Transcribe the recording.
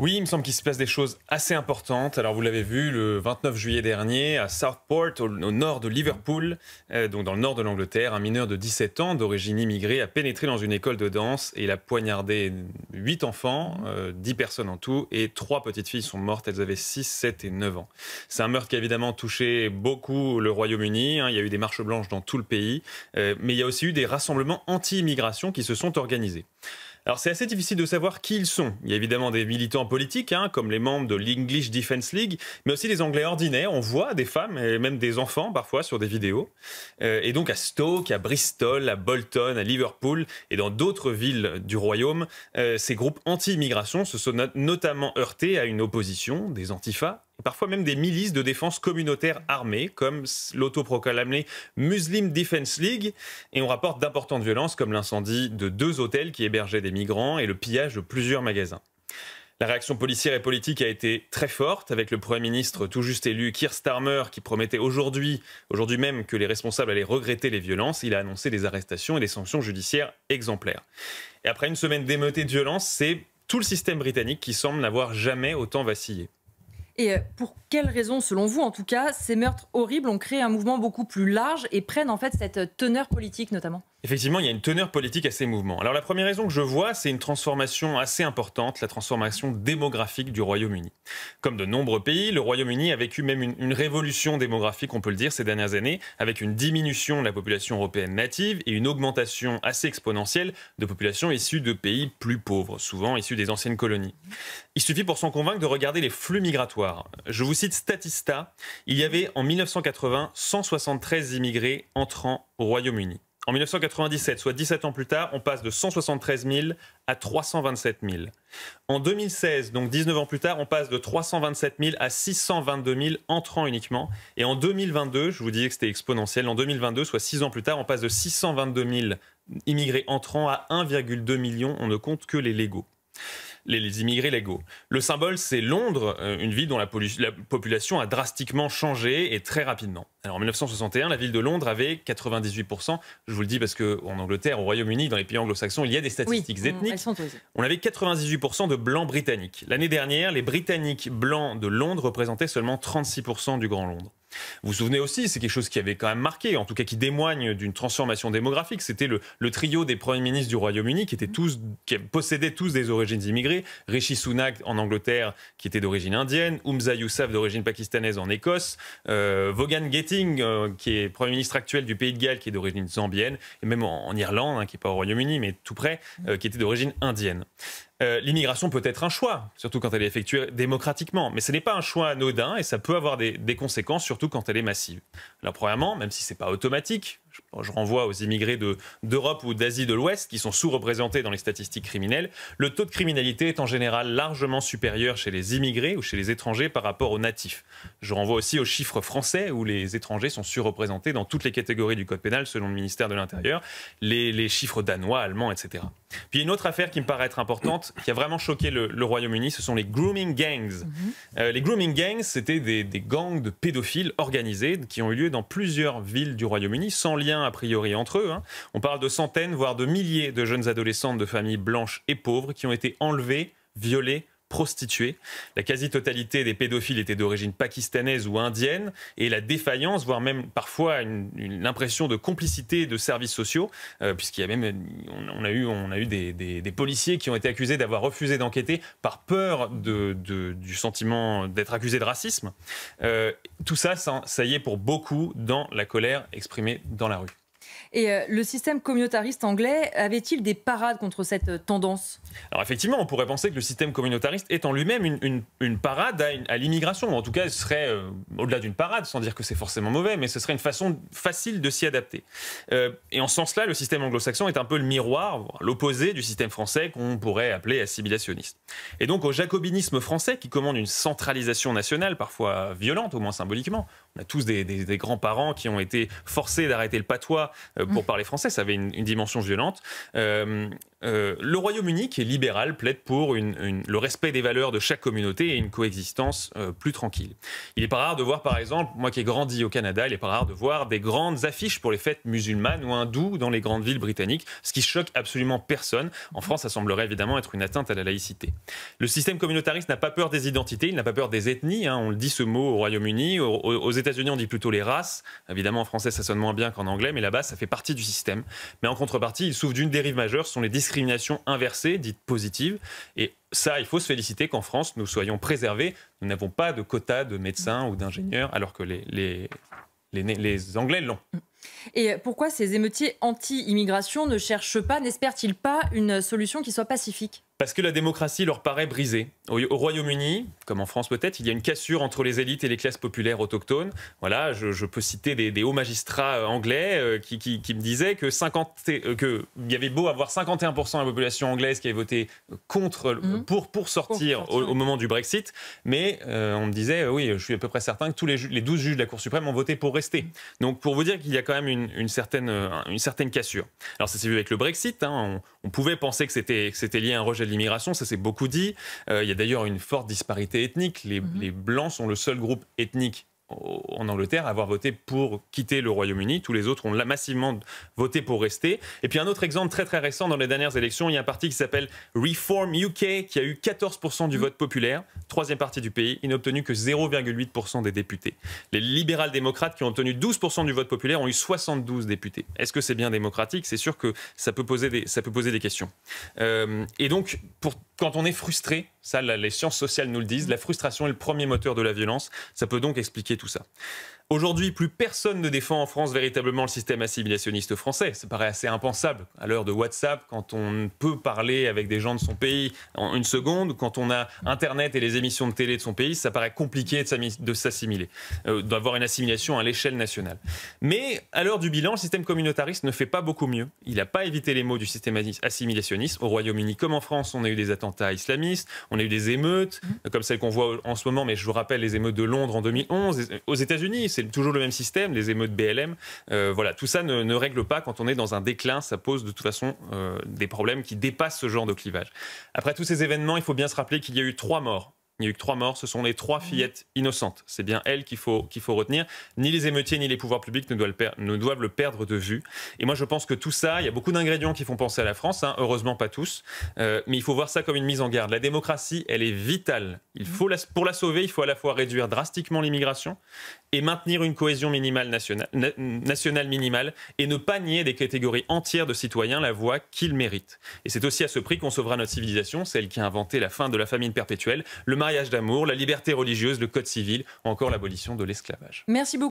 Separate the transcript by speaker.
Speaker 1: Oui, il me semble qu'il se passe des choses assez importantes. Alors vous l'avez vu, le 29 juillet dernier, à Southport, au, nord de Liverpool, euh, donc dans le nord de l'Angleterre, un mineur de 17 ans d'origine immigrée a pénétré dans une école de danse et il a poignardé 8 enfants, 10 euh, personnes en tout, et 3 petites filles sont mortes, elles avaient 6, 7 et 9 ans. C'est un meurtre qui a évidemment touché beaucoup le Royaume-Uni, hein. il y a eu des marches blanches dans tout le pays, euh, mais il y a aussi eu des rassemblements anti-immigration qui se sont organisés. Alors c'est assez difficile de savoir qui ils sont. Il y a évidemment des militants politiques, hein, comme les membres de l'English Defence League, mais aussi des Anglais ordinaires. On voit des femmes et même des enfants parfois sur des vidéos. Euh, et donc à Stoke, à Bristol, à Bolton, à Liverpool et dans d'autres villes du Royaume, euh, ces groupes anti-immigration se sont notamment heurtés à une opposition des antifas parfois même des milices de défense communautaire armées, comme l'autoproclamée Muslim Defense League, et on rapporte d'importantes violences comme l'incendie de deux hôtels qui hébergeaient des migrants et le pillage de plusieurs magasins. La réaction policière et politique a été très forte, avec le Premier ministre tout juste élu Keir Starmer qui promettait aujourd'hui, aujourd'hui même, que les responsables allaient regretter les violences. Il a annoncé des arrestations et des sanctions judiciaires exemplaires. Et après une semaine d'émeutes et de violences, c'est tout le système britannique qui semble n'avoir jamais autant vacillé. Et euh, pour quelles raisons, selon vous en tout cas, ces meurtres horribles ont créé un mouvement beaucoup plus large et prennent en fait cette euh, teneur politique notamment Effectivement, il y a une teneur politique à ces mouvements. Alors la première raison que je vois, c'est une transformation assez importante, la transformation démographique du Royaume-Uni. Comme de nombreux pays, le Royaume-Uni a vécu même une, révolution démographique, on peut le dire, ces dernières années, avec une diminution de la population européenne native et une augmentation assez exponentielle de populations issues de pays plus pauvres, souvent issus des anciennes colonies. Il suffit pour s'en convaincre de regarder les flux migratoires. Je vous cite Statista, il y avait en 1980 173 immigrés entrant au Royaume-Uni. En 1997, soit 17 ans plus tard, on passe de 173 000 à 327 000. En 2016, donc 19 ans plus tard, on passe de 327 000 à 622 000 entrants uniquement. Et en 2022, je vous disais que c'était exponentiel, en 2022, soit 6 ans plus tard, on passe de 622 000 immigrés entrants à 1,2 million. On ne compte que les légaux les, immigrés légaux. Le symbole, c'est Londres, euh, une ville dont la, population a drastiquement changé et très rapidement. Alors en 1961, la ville de Londres avait 98%. Je vous le dis parce qu'en Angleterre, au Royaume-Uni, dans les pays anglo-saxons, il y a des statistiques ethniques. On avait 98% de blancs britanniques. L'année dernière, les Britanniques blancs de Londres représentaient seulement 36% du Grand Londres. Vous vous souvenez aussi, c'est quelque chose qui avait quand même marqué, en tout cas qui témoigne d'une transformation démographique. C'était le, trio des premiers ministres du Royaume-Uni mmh. qui possédaient tous des origines immigrées. Rishi Sunak en Angleterre, qui était d'origine indienne, Umza Yousaf d'origine pakistanaise en Écosse, euh, Vaughan Getting, euh, qui est premier ministre actuel du Pays de Galles, qui est d'origine zambienne, et même en, Irlande, hein, qui n'est pas au Royaume-Uni, mais tout près, mmh. euh, qui était d'origine indienne. Euh, l'immigration peut être un choix, surtout quand elle est effectuée démocratiquement, mais ce n'est pas un choix anodin et ça peut avoir des, conséquences, surtout quand elle est massive. Alors premièrement, même si ce n'est pas automatique, je, renvoie aux immigrés d'Europe ou d'Asie de l'Ouest qui sont sous-représentés dans les statistiques criminelles, le taux de criminalité est en général largement supérieur chez les immigrés ou chez les étrangers par rapport aux natifs. Je renvoie aussi aux chiffres français où les étrangers sont sous-représentés dans toutes les catégories du Code pénal selon le ministère de l'Intérieur, les chiffres danois, allemands, etc. Puis une autre affaire qui me paraît être importante, qui a vraiment choqué le, Royaume-Uni, ce sont les grooming gangs. Mhm. Euh, les grooming gangs, c'était des, gangs de pédophiles organisés qui ont eu lieu dans plusieurs villes du Royaume-Uni, sans lien a priori entre eux. Hein. On parle de centaines, voire de milliers de jeunes adolescentes de familles blanches et pauvres qui ont été enlevées, violées, prostituées. La quasi-totalité des pédophiles étaient d'origine pakistanaise ou indienne, et la défaillance, voire même parfois une, impression de complicité de services sociaux, euh, puisqu'il y a même, on, a eu, on a eu des, policiers qui ont été accusés d'avoir refusé d'enquêter par peur de, du sentiment d'être accusé de racisme. Euh, tout ça, ça y est pour beaucoup dans la colère exprimée dans la rue. Et euh, le système communautariste anglais avait-il des parades contre cette euh, tendance Alors effectivement, on pourrait penser que le système communautariste est en lui-même une, parade à, à l'immigration. En tout cas, ce serait euh, au-delà d'une parade, sans dire que c'est forcément mauvais, mais ce serait une façon facile de s'y adapter. et en ce sens-là, le système anglo-saxon est un peu le miroir, l'opposé du système français qu'on pourrait appeler assimilationniste. Et donc au jacobinisme français, qui commande une centralisation nationale, parfois violente, au moins symboliquement, on a tous des grands-parents qui ont été forcés d'arrêter le patois euh, pour mm. parler français. Ça avait une, dimension violente. Euh, euh, le Royaume-Uni, qui est libéral, plaide pour le respect des valeurs de chaque communauté et une coexistence euh, plus tranquille. Il n'est pas rare de voir, par exemple, moi qui ai grandi au Canada, il n'est pas rare de voir des grandes affiches pour les fêtes musulmanes ou hindoues dans les grandes villes britanniques, ce qui choque absolument personne. En France, ça semblerait évidemment être une atteinte à la laïcité. Le système communautariste n'a pas peur des identités, il n'a pas peur des ethnies. Hein. on le dit ce mot au Royaume-Uni. Aux, aux États-Unis, on dit plutôt les races. Évidemment, en français, ça sonne moins bien qu'en anglais, mais là-bas, ça fait partie du système. Mais en contrepartie, il souffre d'une dérive majeure, ce sont les discrimination inversée, dite positive. Et ça, il faut se féliciter qu'en France, nous soyons préservés. Nous n'avons pas de quota de médecins ou d'ingénieurs, alors que les, les, les, Anglais l'ont. Et pourquoi ces émeutiers anti-immigration ne cherchent pas, n'espèrent-ils pas une solution qui soit pacifique parce que la démocratie leur paraît brisée. Au, Royaume-Uni, comme en France peut-être, il y a une cassure entre les élites et les classes populaires autochtones. Voilà, je, peux citer des, hauts magistrats euh, anglais euh, qui, me disaient que 50, euh, que il y avait beau avoir 51% de la population anglaise qui avait voté contre mhm. pour pour sortir, Au, moment du Brexit, mais on me disait oui, je suis à peu près certain que tous les, les 12 juges de la Cour suprême ont voté pour rester. Mhm. Donc pour vous dire qu'il y a quand même une, certaine une certaine cassure. Alors ça s'est vu avec le Brexit. Hein. on, on, pouvait penser que c'était c'était lié à un rejet l'immigration, ça s'est beaucoup dit. Euh, il y a d'ailleurs une forte disparité ethnique. les mhm. Blancs sont le seul groupe ethnique en Angleterre avoir voté pour quitter le Royaume-Uni. Tous les autres ont massivement voté pour rester. Et puis un autre exemple très très récent dans les dernières élections, il y a un parti qui s'appelle Reform UK qui a eu 14% du mm. vote populaire, troisième parti du pays. Il n'a obtenu que 0,8% des députés. Les libéraux démocrates qui ont obtenu 12% du vote populaire ont eu 72 députés. Est-ce que c'est bien démocratique C'est sûr que ça peut poser des, ça peut poser des questions. Euh, et donc, pour quand on est frustré, ça les sciences sociales nous le disent, la frustration est le premier moteur de la violence, ça peut donc expliquer tout ça. Aujourd'hui, plus personne ne défend en France véritablement le système assimilationniste français. Ça paraît assez impensable à l'heure de WhatsApp, quand on peut parler avec des gens de son pays en une seconde, quand on a Internet et les émissions de télé de son pays, ça paraît compliqué de s'assimiler, euh, d'avoir une assimilation à l'échelle nationale. Mais à l'heure du bilan, le système communautariste ne fait pas beaucoup mieux. Il n'a pas évité les mots du système assimilationniste. Au Royaume-Uni comme en France, on a eu des attentats islamistes, on a eu des émeutes, mmh. comme celles qu'on voit en ce moment, mais je vous rappelle les émeutes de Londres en 2011. Aux États-Unis, c'est toujours le même système, les émeutes BLM. Euh, voilà, tout ça ne, règle pas quand on est dans un déclin. Ça pose de toute façon euh, des problèmes qui dépassent ce genre de clivage. Après tous ces événements, il faut bien se rappeler qu'il y a eu trois morts il y a eu trois morts, ce sont les trois fillettes innocentes. C'est bien elles qu'il faut, qu'il faut retenir. Ni les émeutiers, ni les pouvoirs publics ne doivent, le ne doivent, le perdre de vue. Et moi, je pense que tout ça, il y a beaucoup d'ingrédients qui font penser à la France, hein. heureusement pas tous. Euh, mais il faut voir ça comme une mise en garde. La démocratie, elle est vitale. Il faut pour la sauver, il faut à la fois réduire drastiquement l'immigration et maintenir une cohésion minimale nationale, nationale minimale et ne pas nier des catégories entières de citoyens la voix qu'ils méritent. Et c'est aussi à ce prix qu'on sauvera notre civilisation, celle qui a inventé la fin de la famine perpétuelle, le mariage d'amour, la liberté religieuse, le code civil encore l'abolition de l'esclavage. Merci beaucoup.